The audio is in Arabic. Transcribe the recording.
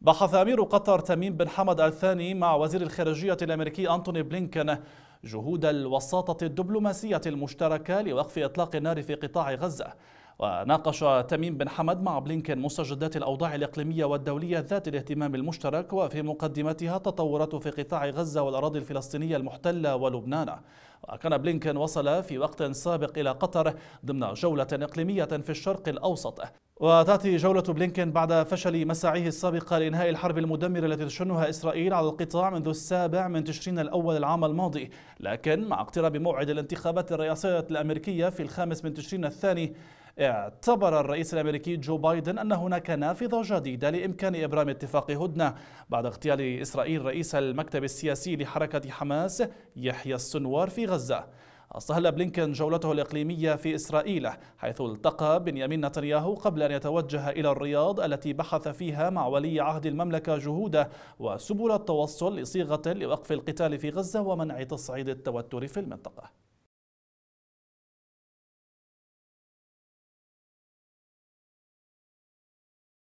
بحث أمير قطر تميم بن حمد الثاني مع وزير الخارجية الأمريكي أنتوني بلينكن جهود الوساطة الدبلوماسية المشتركة لوقف إطلاق النار في قطاع غزة وناقش تميم بن حمد مع بلينكن مستجدات الأوضاع الإقليمية والدولية ذات الاهتمام المشترك وفي مقدمتها تطورات في قطاع غزة والأراضي الفلسطينية المحتلة ولبنان وكان بلينكن وصل في وقت سابق إلى قطر ضمن جولة إقليمية في الشرق الأوسط وتأتي جولة بلينكين بعد فشل مساعيه السابقة لإنهاء الحرب المدمرة التي تشنها إسرائيل على القطاع منذ السابع من تشرين الأول العام الماضي لكن مع اقتراب موعد الانتخابات الرئاسية الأمريكية في الخامس من تشرين الثاني اعتبر الرئيس الامريكي جو بايدن ان هناك نافذه جديده لامكان ابرام اتفاق هدنه بعد اغتيال اسرائيل رئيس المكتب السياسي لحركه حماس يحيى السنوار في غزه استهل بلينكن جولته الإقليمية في إسرائيل حيث التقى بنيامين نتنياهو قبل أن يتوجه إلى الرياض التي بحث فيها مع ولي عهد المملكة جهوده وسبل التوصل لصيغة لوقف القتال في غزة ومنع تصعيد التوتر في المنطقة